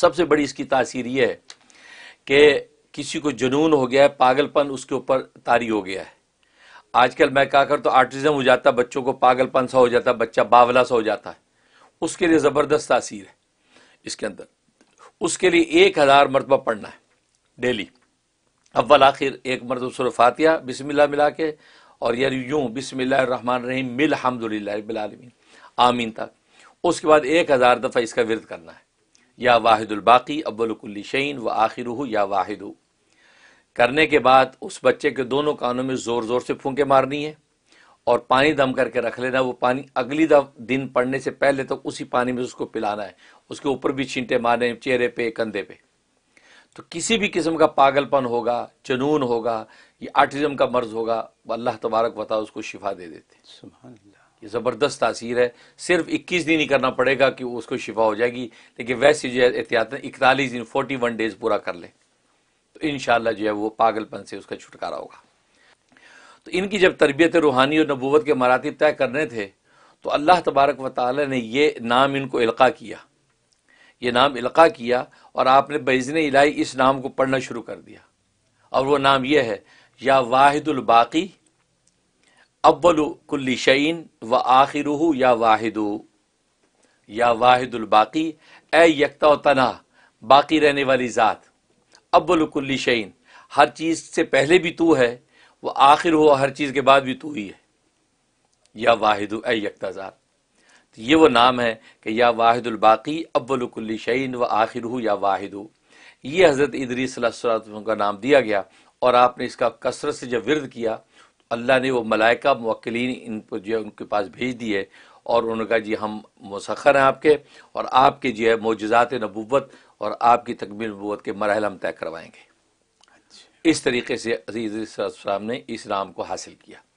सबसे बड़ी इसकी तासीर यह है कि किसी को जुनून हो गया है पागलपन उसके ऊपर तारी हो गया है आजकल मैं कहा कर तो आर्टिज़म हो जाता बच्चों को पागलपन सा हो जाता बच्चा बावला सा हो जाता है उसके लिए ज़बरदस्त तासीर है इसके अंदर उसके लिए एक हज़ार मरतबा पढ़ना है डेली अव्वल आखिर एक मरत सुर फातिया बिसमिल्ला मिला के और यार यूँ बिसमिल्लाहमान रहीम मिल हमदुल्लाबीन आमीन तक उसके बाद एक हज़ार दफ़ा इसका विरद करना है या वाहिदुलबाकी अव्वलकुल्ली शहीन व आखिर या वाहिद करने के बाद उस बच्चे के दोनों कानों में ज़ोर ज़ोर से फूके मारनी है और पानी दम करके रख लेना वो पानी अगली दफ दिन पड़ने से पहले तक तो उसी पानी में उसको पिलाना है उसके ऊपर भी छींटे मारने चेहरे पे कंधे पे तो किसी भी किस्म का पागलपन होगा जुनून होगा या आर्टिज़म का मर्ज़ होगा अल्लाह तबारक बता उसको शिफा दे देते हैं ये ज़बरदस्त तासीर है सिर्फ 21 दिन ही करना पड़ेगा कि उसको शिफा हो जाएगी लेकिन वैसे जो है एहतियात इकतालीस दिन 41 डेज़ पूरा कर लें तो इन जो है वो पागलपन से उसका छुटकारा होगा तो इनकी जब तरबियत रूहानी और नबूत के मरातब तय करने थे तो अल्लाह तबारक व ताली ने ये नाम इनको इल्का किया ये नाम इल्का किया और आपने बैजन इलाई इस नाम को पढ़ना शुरू कर दिया और वह नाम यह है या वाहिदुल अव्वल कुल्ली शईन व आखिरहू या वाहिदू या वाहिदुलबाकी ए यकता तना बाकी रहने वाली ज़ात अव्वल कुल्ली शईन हर चीज़ से पहले भी तू है वह आखिर हो हर चीज़ के बाद भी तू ही है या वाहिद ए यकता ज़ात तो ये वो नाम है कि या वाहिदुलबाकी अव्वल कुल्ली शईन व आखिर हो या वाहिदु ये हज़रत इदरीसम का नाम दिया गया और आपने इसका कसरत से जब विरद किया अल्लाह ने वो मलाइका मक्लिन इनको जो है उनके पास भेज दिए और उन्होंने कहा जी हम मुसखर हैं आपके और आपके जो है मोजात नबूत और आपकी तकमील नबूत के मरहल हम तय करवाएंगे अच्छा। इस तरीके से अजीज़ ने इस नाम को हासिल किया